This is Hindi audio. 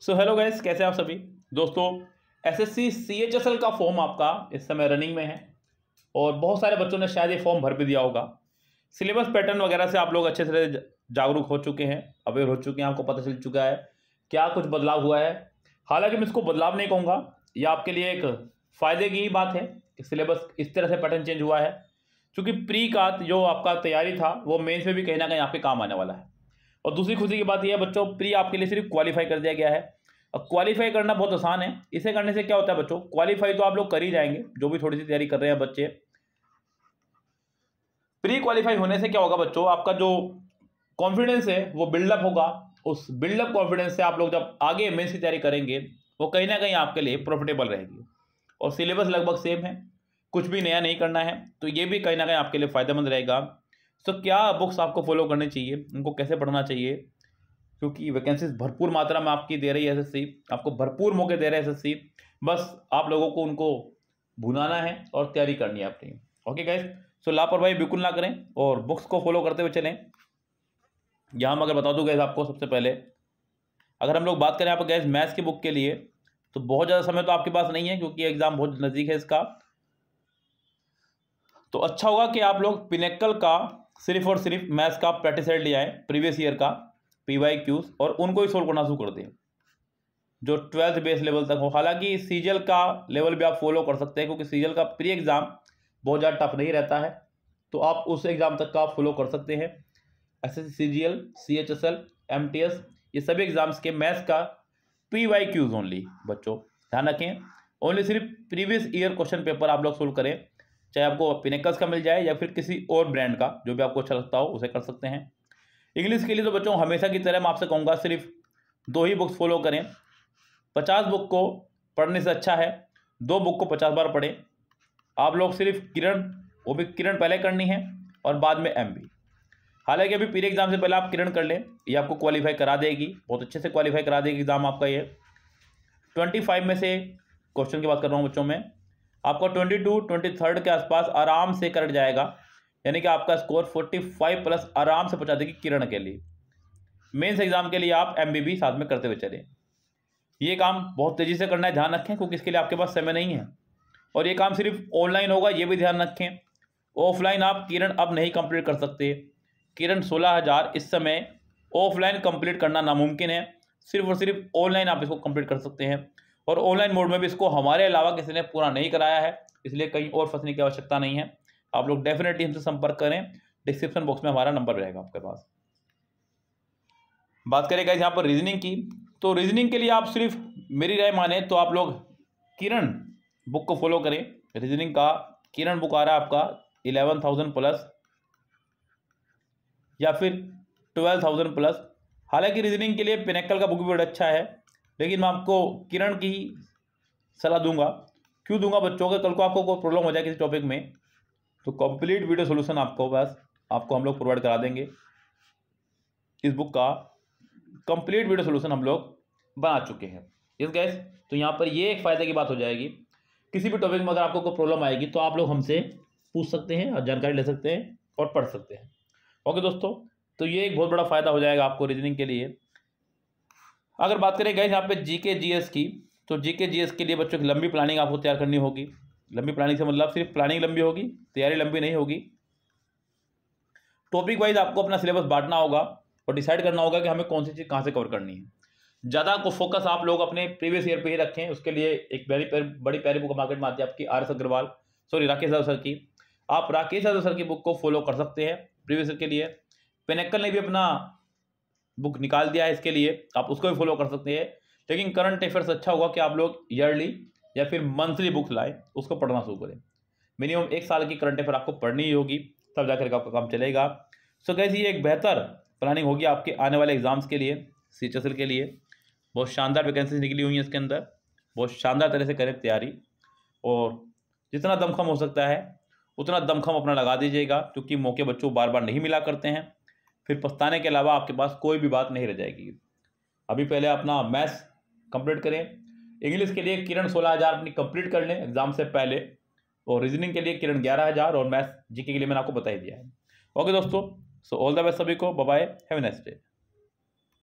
सो हेलो गैस कैसे आप सभी दोस्तों S S C C H S L का फॉर्म आपका इस समय रनिंग में है और बहुत सारे बच्चों ने शायद ये फॉर्म भर भी दिया होगा सिलेबस पैटर्न वगैरह से आप लोग अच्छे से जागरूक हो चुके हैं अवेयर हो चुके हैं आपको पता चल चुका है क्या कुछ बदलाव हुआ है हालांकि मैं इसको बदलाव नहीं कहूँगा यह आपके लिए एक फ़ायदे की ही बात है कि सिलेबस इस तरह से पैटर्न चेंज हुआ है क्योंकि प्री का जो आपका तैयारी था वो मेन्स में भी कहीं ना कहीं आपके काम आने वाला है और दूसरी खुशी की बात यह है बच्चों प्री आपके लिए सिर्फ क्वालिफाई कर दिया गया है अब क्वालिफाई करना बहुत आसान है इसे करने से क्या होता है बच्चों क्वालिफाई तो आप लोग कर ही जाएंगे जो भी थोड़ी सी तैयारी कर रहे हैं बच्चे प्री क्वालिफाई होने से क्या होगा बच्चों आपका जो कॉन्फिडेंस है वो बिल्डअप होगा उस बिल्डअप कॉन्फिडेंस से आप लोग जब आगे एम की तैयारी करेंगे वो कहीं ना कहीं आपके लिए प्रॉफिटेबल रहेगी और सिलेबस लगभग सेम है कुछ भी नया नहीं करना है तो ये भी कहीं ना कहीं आपके लिए फ़ायदेमंद रहेगा सो so, क्या बुक्स आपको फॉलो करने चाहिए उनको कैसे पढ़ना चाहिए क्योंकि वैकेंसीज भरपूर मात्रा में आपकी दे रही है एस आपको भरपूर मौके दे रहे हैं एस बस आप लोगों को उनको भुनाना है और तैयारी करनी है अपनी ओके गाइज सो लापरवाही बिल्कुल ना करें और बुक्स को फॉलो करते हुए चलें यहाँ मैं अगर बता दूँ गैस आपको सबसे पहले अगर हम लोग बात करें आप गैस मैथ्स की बुक के लिए तो बहुत ज़्यादा समय तो आपके पास नहीं है क्योंकि एग्ज़ाम बहुत नज़दीक है इसका तो अच्छा होगा कि आप लोग पिनेक्कल का सिर्फ और सिर्फ मैथ्स का प्रैक्टिस सेट ले आए प्रीवियस ईयर का पी वाई क्यूज और उनको ही सोल्व करना शुरू कर दें जो ट्वेल्थ बेस लेवल तक हो हालांकि सीजल का लेवल भी आप फॉलो कर सकते हैं क्योंकि सीजल का प्री एग्ज़ाम बहुत ज़्यादा टफ नहीं रहता है तो आप उस एग्ज़ाम तक का आप फॉलो कर सकते हैं S S C G L C H S L M T S ये सभी एग्ज़ाम्स के मैथ्स का पी वाई क्यूज ओनली बच्चों ध्यान रखें ओनली सिर्फ प्रीवियस ईयर क्वेश्चन पेपर आप लोग सोल्व करें चाहे आपको पिनेकल्स का मिल जाए या फिर किसी और ब्रांड का जो भी आपको अच्छा लगता हो उसे कर सकते हैं इंग्लिश के लिए तो बच्चों हमेशा की तरह मैं आपसे कहूँगा सिर्फ दो ही बुक्स फॉलो करें पचास बुक को पढ़ने से अच्छा है दो बुक को पचास बार पढ़ें आप लोग सिर्फ किरण वो भी किरण पहले करनी है और बाद में एम हालांकि अभी पीरे एग्ज़ाम से पहले आप किरण कर लें ये आपको क्वालिफाई करा देगी बहुत अच्छे से क्वालिफाई करा देगी एग्ज़ाम आपका ये ट्वेंटी फाइव में से क्वेश्चन की बात कर रहा हूँ बच्चों में आपका ट्वेंटी टू ट्वेंटी थर्ड के आसपास आराम से कट जाएगा यानी कि आपका स्कोर फोर्टी फाइव प्लस आराम से पहुँचा देगी किरण के लिए मेंस एग्जाम के लिए आप एम साथ में करते हुए चले ये काम बहुत तेज़ी से करना है ध्यान रखें क्योंकि इसके लिए आपके पास समय नहीं है और ये काम सिर्फ ऑनलाइन होगा ये भी ध्यान रखें ऑफलाइन आप किरण अब नहीं कम्प्लीट कर सकते किरण सोलह हज़ार इस समय ऑफलाइन कम्प्लीट करना नामुमकिन है सिर्फ और सिर्फ ऑनलाइन आप इसको कम्प्लीट कर सकते हैं और ऑनलाइन मोड में भी इसको हमारे अलावा किसी ने पूरा नहीं कराया है इसलिए कहीं और फंसने की आवश्यकता नहीं है आप लोग डेफिनेटली हमसे संपर्क करें डिस्क्रिप्शन बॉक्स में हमारा नंबर रहेगा आपके पास बात करेगा यहाँ पर रीजनिंग की तो रीजनिंग के लिए आप सिर्फ मेरी राय माने तो आप लोग किरण बुक को फॉलो करें रीजनिंग का किरण बुक आ रहा है आपका इलेवन थाउजेंड प्लस या फिर ट्वेल्व थाउजेंड प्लस हालांकि रीजनिंग के लिए पिनेकल का बुक भी बड़ा अच्छा है लेकिन मैं आपको किरण की सलाह दूंगा क्यों दूंगा बच्चों का कल को आपको कोई प्रॉब्लम हो जाए किसी टॉपिक में तो कंप्लीट वीडियो सोल्यूशन आपको बस आपको हम लोग प्रोवाइड करा देंगे इस बुक का कंप्लीट वीडियो सोल्यूशन हम लोग बना चुके हैं यस गैस तो यहाँ पर ये एक फ़ायदे की बात हो जाएगी किसी भी टॉपिक में अगर आपको कोई प्रॉब्लम आएगी तो आप लोग हमसे पूछ सकते हैं और जानकारी ले सकते हैं और पढ़ सकते हैं ओके दोस्तों तो ये एक बहुत बड़ा फ़ायदा हो जाएगा आपको रीजनिंग के लिए अगर बात करें गए यहाँ पे जी के जी एस की तो जी के जी एस के लिए बच्चों की लंबी प्लानिंग आपको तैयार करनी होगी लंबी प्लानिंग से मतलब सिर्फ प्लानिंग लंबी होगी तैयारी लंबी नहीं होगी टॉपिक वाइज आपको अपना सिलेबस बांटना होगा और डिसाइड करना होगा कि हमें कौन सी चीज़ कहाँ से कवर करनी है ज़्यादा को फोकस आप लोग अपने प्रीवियस ईयर पे ही रखें उसके लिए एक वेरी प्यार, बड़ी प्यारी बुक मार्केट में आती है आपकी R S Agarwal sorry Rakesh Yadav sir की आप राकेश यादव सर की बुक को फॉलो कर सकते हैं प्रीवियस ईयर के लिए पेनेक्कल ने भी अपना बुक निकाल दिया है इसके लिए आप उसको भी फॉलो कर सकते हैं लेकिन करंट अफेयर्स अच्छा होगा कि आप लोग ईयरली या फिर मंथली बुक लाएँ उसको पढ़ना शुरू करें मिनिमम एक साल की करंट अफेयर आपको पढ़नी ही होगी तब जाकर आपका काम चलेगा सो so, कैसे ये एक बेहतर प्लानिंग होगी आपके आने वाले एग्जाम्स के लिए सी के लिए बहुत शानदार वैकेंसीज निकली हुई हैं इसके अंदर बहुत शानदार तरह से करें तैयारी और जितना दमखम हो सकता है उतना दमखम अपना लगा दीजिएगा क्योंकि मौके बच्चों बार बार नहीं मिला करते हैं फिर पछताने के अलावा आपके पास कोई भी बात नहीं रह जाएगी अभी पहले अपना मैथ्स कंप्लीट करें इंग्लिश के लिए किरण सोलह हज़ार अपनी कंप्लीट कर लें एग्जाम से पहले और रीजनिंग के लिए किरण ग्यारह हज़ार और मैथ्स जीके के लिए मैंने आपको बता ही दिया है ओके दोस्तों सो ऑल द बेस्ट सभी को बाय हैव नेक्स्ट डे